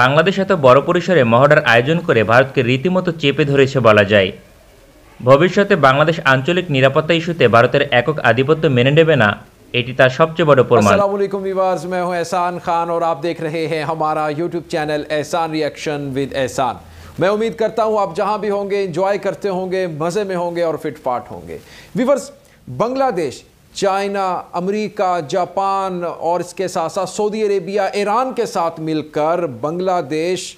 বাংলাদেশ এত বড় পরিসরে মহড়ার আয়োজন করে ভারতকে রীতিমতো চেপে ধরেছে বলা যায় ভবিষ্যতে বাংলাদেশ আঞ্চলিক নিরাপত্তা ইস্যুতে ভারতের একক আধিপত্য মেনে নেবে না এটি তার সবচেয়ে বড় প্রমাণ আসসালামু আলাইকুম मैं उम्मीद करता हूं आप जहां भी होंगे एंजॉय करते होंगे मज़े में होंगे और फिट फाट होंगे बांग्लादेश चाइना अमेरिका जापान और इसके साथ साथ सऊदी अरेबिया ईरान के साथ मिलकर बांग्लादेश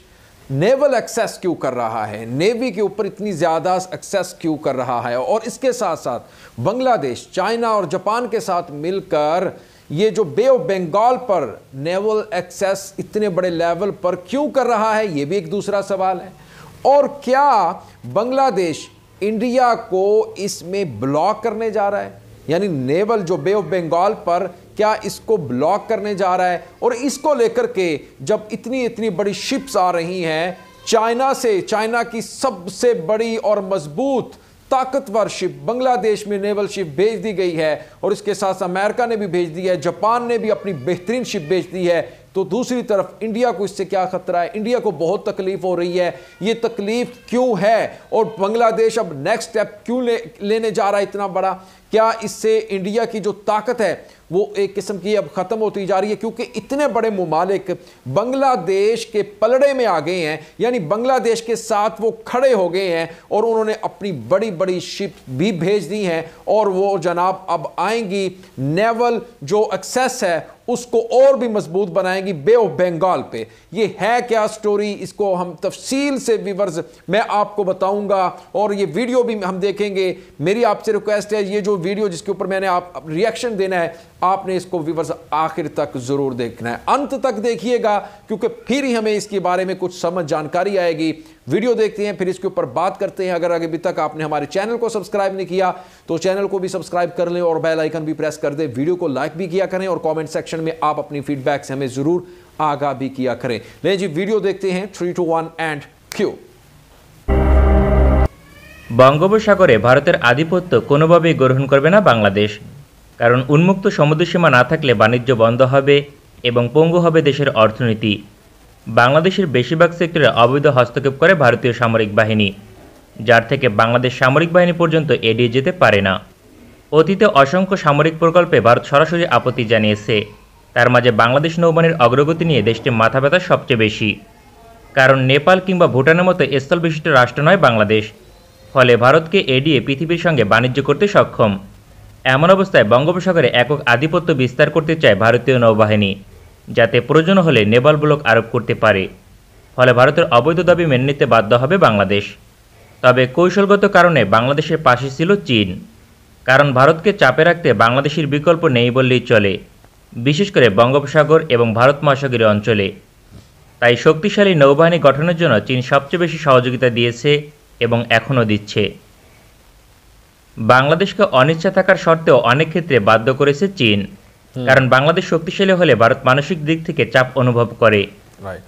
नेवल एक्सेस क्यों कर रहा है नेवी के ऊपर इतनी ज़्यादा एक्सेस क्यों कर रहा है और इसके साथ साथ बांग्लादेश चाइना और जापान के साथ मिलकर ये जो बे ऑफ बंगाल पर नेवल एक्सेस इतने बड़े लेवल पर क्यों कर रहा है ये भी एक दूसरा सवाल है और क्या बांग्लादेश इंडिया को इसमें ब्लॉक करने जा रहा है यानी नेवल जो बे ऑफ बंगाल पर क्या इसको ब्लॉक करने जा रहा है और इसको लेकर के जब इतनी इतनी बड़ी शिप्स आ रही हैं चाइना से चाइना की सबसे बड़ी और मजबूत ताकतवर शिप बांग्लादेश में नेवल शिप भेज दी गई है और इसके साथ अमेरिका ने भी भेज दी है जापान ने भी अपनी बेहतरीन शिप भेज दी है तो दूसरी तरफ इंडिया को इससे क्या खतरा है इंडिया को बहुत तकलीफ हो रही है ये तकलीफ क्यों है और बांग्लादेश अब नेक्स्ट स्टेप क्यों ले, लेने जा रहा है इतना बड़ा क्या इससे इंडिया की जो ताकत है वो एक किस्म की अब ख़त्म होती जा रही है क्योंकि इतने बड़े ममालिक बांग्लादेश के पलड़े में आ गए हैं यानी बांग्लादेश के साथ वो खड़े हो गए हैं और उन्होंने अपनी बड़ी बड़ी शिप भी भेज दी हैं और वो जनाब अब आएंगी नेवल जो एक्सेस है उसको और भी मजबूत बनाएंगी बे ऑफ बंगाल पे ये है क्या स्टोरी इसको हम तफसील से विवर्ज मैं आपको बताऊंगा और ये वीडियो भी हम देखेंगे मेरी आपसे रिक्वेस्ट है ये जो वीडियो जिसके ऊपर मैंने आप रिएक्शन देना है आपने इसको व्यूवर्स आखिर तक ज़रूर देखना है अंत तक देखिएगा क्योंकि फिर ही हमें इसके बारे में कुछ समझ जानकारी आएगी वीडियो देखते हैं फिर इसके ऊपर बात करते हैं अगर अभी तक आपने हमारे चैनल को सब्सक्राइब नहीं किया तो चैनल को भी सब्सक्राइब कर लें और बेल आइकन भी प्रेस कर दें वीडियो को लाइक भी किया करें और कमेंट सेक्शन में आप अपनी फीडबैक्स हमें ज़रूर आगा भी किया करें ले जी वीडियो देखते हैं three two one and Q বঙ্গোপসাগরে ভারতের আধিপত্য কোনোভাবেই গ্রহণ করবে না বাংলাদেশ কারণ উন্মুক্ত সমুদ্রসীমা না থাকলে বাণিজ্য বন্ধ হবে এবং পঙ্গু হবে দেশের অর্থনীতি বাংলাদেশের বেশিরভাগ সেক্টরে অবৈধ হস্তক্ষেপ করে ভারতীয় সামরিক বাহিনী যার থেকে বাংলাদেশ সামরিক বাহিনী পর্যন্ত এড়িয়ে যেতে পারে না অতীতে অসংখ্য সামরিক প্রকল্পে ভারত সরাসরি আপত্তি জানিয়েছে তার মাঝে বাংলাদেশ নৌবাহিনীর অগ্রগতি নিয়ে দেশটির মাথা ব্যথা সবচেয়ে বেশি কারণ নেপাল কিংবা ভুটানের মতো বিশিষ্ট রাষ্ট্র নয় বাংলাদেশ ফলে ভারতকে এড়িয়ে পৃথিবীর সঙ্গে বাণিজ্য করতে সক্ষম এমন অবস্থায় বঙ্গোপসাগরে একক আধিপত্য বিস্তার করতে চায় ভারতীয় নৌবাহিনী যাতে প্রয়োজন হলে নেবাল ব্লক আরোপ করতে পারে ফলে ভারতের অবৈধ দাবি মেনে নিতে বাধ্য হবে বাংলাদেশ তবে কৌশলগত কারণে বাংলাদেশের পাশে ছিল চীন কারণ ভারতকে চাপে রাখতে বাংলাদেশের বিকল্প নেই বললেই চলে বিশেষ করে বঙ্গোপসাগর এবং ভারত মহাসাগরীয় অঞ্চলে তাই শক্তিশালী নৌবাহিনী গঠনের জন্য চীন সবচেয়ে বেশি সহযোগিতা দিয়েছে এবং এখনও দিচ্ছে বাংলাদেশকে অনিচ্ছা থাকার সত্ত্বেও অনেক ক্ষেত্রে বাধ্য করেছে চীন কারণ বাংলাদেশ শক্তিশালী হলে ভারত মানসিক দিক থেকে চাপ অনুভব করে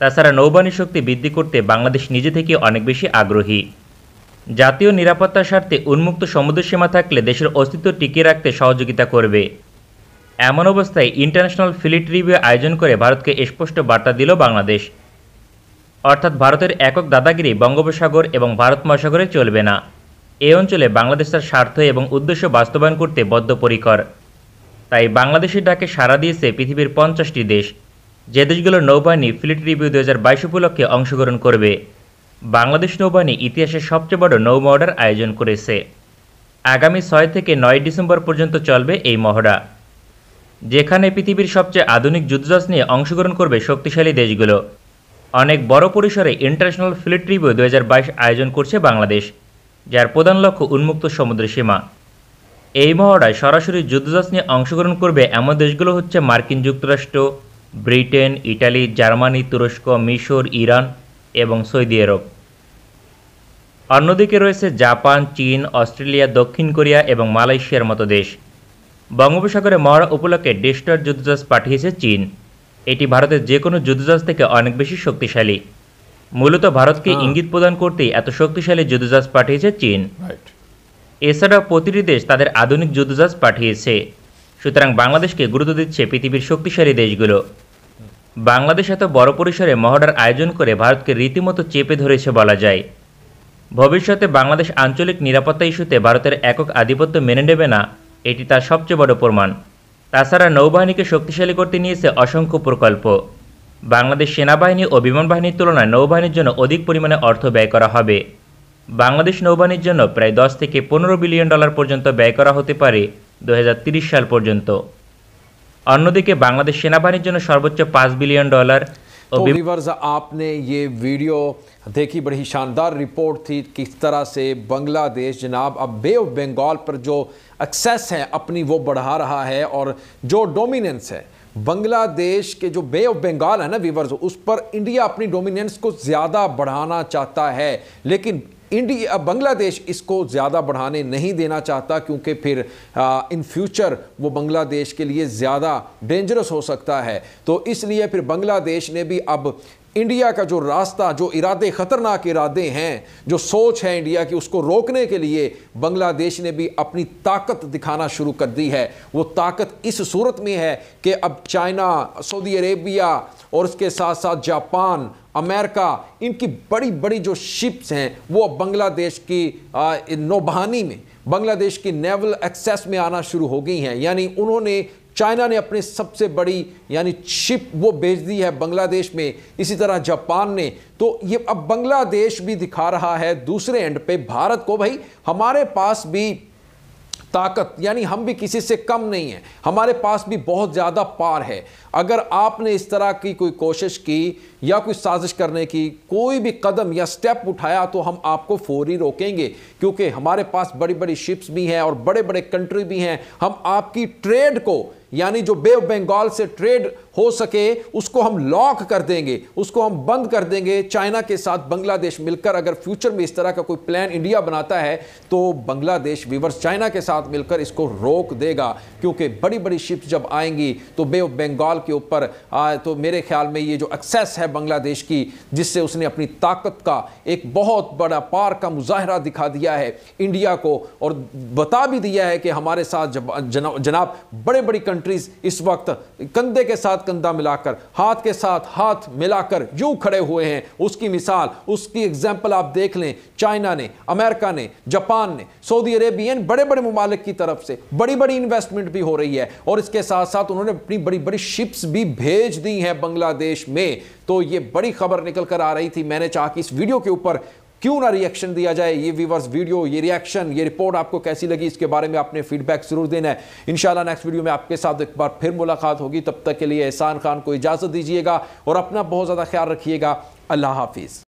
তাছাড়া নৌবাহিনী শক্তি বৃদ্ধি করতে বাংলাদেশ নিজে থেকে অনেক বেশি আগ্রহী জাতীয় নিরাপত্তার স্বার্থে উন্মুক্ত সমুদ্রসীমা থাকলে দেশের অস্তিত্ব টিকিয়ে রাখতে সহযোগিতা করবে এমন অবস্থায় ইন্টারন্যাশনাল ফিলিট রিভিউ আয়োজন করে ভারতকে স্পষ্ট বার্তা দিল বাংলাদেশ অর্থাৎ ভারতের একক দাদাগিরি বঙ্গোপসাগর এবং ভারত মহাসাগরে চলবে না এ অঞ্চলে বাংলাদেশ তার স্বার্থ এবং উদ্দেশ্য বাস্তবায়ন করতে বদ্ধপরিকর তাই বাংলাদেশের ডাকে সাড়া দিয়েছে পৃথিবীর পঞ্চাশটি দেশ যে দেশগুলোর নৌবাহিনী ফ্লিট রিভিউ দু হাজার বাইশ উপলক্ষে অংশগ্রহণ করবে বাংলাদেশ নৌবাহিনী ইতিহাসের সবচেয়ে বড় নৌ মহড়ার আয়োজন করেছে আগামী ছয় থেকে নয় ডিসেম্বর পর্যন্ত চলবে এই মহড়া যেখানে পৃথিবীর সবচেয়ে আধুনিক যুদ্ধজাহাজ নিয়ে অংশগ্রহণ করবে শক্তিশালী দেশগুলো অনেক বড় পরিসরে ইন্টারন্যাশনাল ফিল্ড ট্রিবিউ দু আয়োজন করছে বাংলাদেশ যার প্রধান লক্ষ্য উন্মুক্ত সমুদ্র সীমা এই মহড়ায় সরাসরি যুদ্ধজাহাজ নিয়ে অংশগ্রহণ করবে এমন দেশগুলো হচ্ছে মার্কিন যুক্তরাষ্ট্র ব্রিটেন ইটালি জার্মানি তুরস্ক মিশর ইরান এবং সৌদি আরব অন্যদিকে রয়েছে জাপান চীন অস্ট্রেলিয়া দক্ষিণ কোরিয়া এবং মালয়েশিয়ার মতো দেশ বঙ্গোপসাগরে মহড়া উপলক্ষে ডেস্টার যুদ্ধজাহাজ পাঠিয়েছে চীন এটি ভারতের যে কোনো যুদ্ধজাহাজ থেকে অনেক বেশি শক্তিশালী মূলত ভারতকে হ্যাঁ। ইঙ্গিত প্রদান করতেই এত শক্তিশালী যুদ্ধজাহাজ পাঠিয়েছে চীন এছাড়া প্রতিটি দেশ তাদের আধুনিক যুদ্ধজাহাজ পাঠিয়েছে সুতরাং বাংলাদেশকে গুরুত্ব দিচ্ছে পৃথিবীর শক্তিশালী দেশগুলো বাংলাদেশ এত বড় পরিসরে মহড়ার আয়োজন করে ভারতকে রীতিমতো চেপে ধরেছে বলা যায় ভবিষ্যতে বাংলাদেশ আঞ্চলিক নিরাপত্তা ইস্যুতে ভারতের একক আধিপত্য মেনে নেবে না এটি তার সবচেয়ে বড় প্রমাণ তাছাড়া নৌবাহিনীকে শক্তিশালী করতে নিয়েছে অসংখ্য প্রকল্প বাংলাদেশ সেনাবাহিনী ও বিমান বাহিনীর তুলনায় নৌবাহিনীর জন্য অধিক পরিমাণে অর্থ ব্যয় করা হবে বাংলাদেশ নৌবাহিনীর জন্য প্রায় দশ থেকে পনেরো বিলিয়ন ডলার পর্যন্ত ব্যয় করা হতে পারে দু সাল পর্যন্ত অন্যদিকে বাংলাদেশ সেনাবাহিনীর জন্য সর্বোচ্চ পাঁচ বিলিয়ন ডলার तो व्यूवर्स आपने ये वीडियो देखी बड़ी शानदार रिपोर्ट थी किस तरह से बांग्लादेश जनाब अब बे ऑफ बंगाल पर जो एक्सेस है अपनी वो बढ़ा रहा है और जो डोमिनेंस है बांग्लादेश के जो बे ऑफ बंगाल है ना व्यूवर्स उस पर इंडिया अपनी डोमिनेंस को ज़्यादा बढ़ाना चाहता है लेकिन इंडिया बांग्लादेश इसको ज़्यादा बढ़ाने नहीं देना चाहता क्योंकि फिर इन फ्यूचर वो बांग्लादेश के लिए ज़्यादा डेंजरस हो सकता है तो इसलिए फिर बांग्लादेश ने भी अब इंडिया का जो रास्ता जो इरादे ख़तरनाक इरादे हैं जो सोच है इंडिया की उसको रोकने के लिए बांग्लादेश ने भी अपनी ताकत दिखाना शुरू कर दी है वो ताकत इस सूरत में है कि अब चाइना सऊदी अरेबिया और उसके साथ साथ जापान अमेरिका इनकी बड़ी बड़ी जो शिप्स हैं वो अब बांग्लादेश की नौबहानी में बांग्लादेश की नेवल एक्सेस में आना शुरू हो गई हैं यानी उन्होंने चाइना ने अपनी सबसे बड़ी यानी शिप वो बेच दी है बांग्लादेश में इसी तरह जापान ने तो ये अब बांग्लादेश भी दिखा रहा है दूसरे एंड पे भारत को भाई हमारे पास भी ताकत यानी हम भी किसी से कम नहीं हैं हमारे पास भी बहुत ज़्यादा पार है अगर आपने इस तरह की कोई कोशिश की या कोई साजिश करने की कोई भी कदम या स्टेप उठाया तो हम आपको फौरी रोकेंगे क्योंकि हमारे पास बड़ी बड़ी शिप्स भी हैं और बड़े बड़े कंट्री भी हैं हम आपकी ट्रेड को यानी जो बे ऑफ बंगाल से ट्रेड हो सके उसको हम लॉक कर देंगे उसको हम बंद कर देंगे चाइना के साथ बांग्लादेश मिलकर अगर फ्यूचर में इस तरह का कोई प्लान इंडिया बनाता है तो बांग्लादेश विवर्स चाइना के साथ साथ मिलकर इसको रोक देगा क्योंकि बड़ी बड़ी शिप्स जब आएंगी तो बे ऑफ बंगाल के ऊपर तो मेरे ख्याल में ये जो एक्सेस है बांग्लादेश की जिससे उसने अपनी ताकत का एक बहुत बड़ा पार का मुजाहरा दिखा दिया है इंडिया को और बता भी दिया है कि हमारे साथ जनाब बड़े बड़ी कंट्रीज़ इस वक्त कंधे के साथ कंधा मिलाकर हाथ के साथ हाथ मिलाकर यूं खड़े हुए हैं उसकी मिसाल उसकी एग्जाम्पल आप देख लें चाइना ने अमेरिका ने जापान ने सऊदी अरेबियन बड़े बड़े ममालिक ममालिक की तरफ से बड़ी बड़ी इन्वेस्टमेंट भी हो रही है और इसके साथ साथ उन्होंने अपनी बड़ी बड़ी शिप्स भी भेज दी हैं बांग्लादेश में तो ये बड़ी खबर निकल कर आ रही थी मैंने चाह कि इस वीडियो के ऊपर क्यों ना रिएक्शन दिया जाए ये व्यूवर्स वीडियो ये रिएक्शन ये रिपोर्ट आपको कैसी लगी इसके बारे में आपने फीडबैक जरूर देना है इंशाल्लाह नेक्स्ट वीडियो में आपके साथ एक बार फिर मुलाकात होगी तब तक के लिए एहसान खान को इजाज़त दीजिएगा और अपना बहुत ज़्यादा ख्याल रखिएगा अल्लाह हाफिज़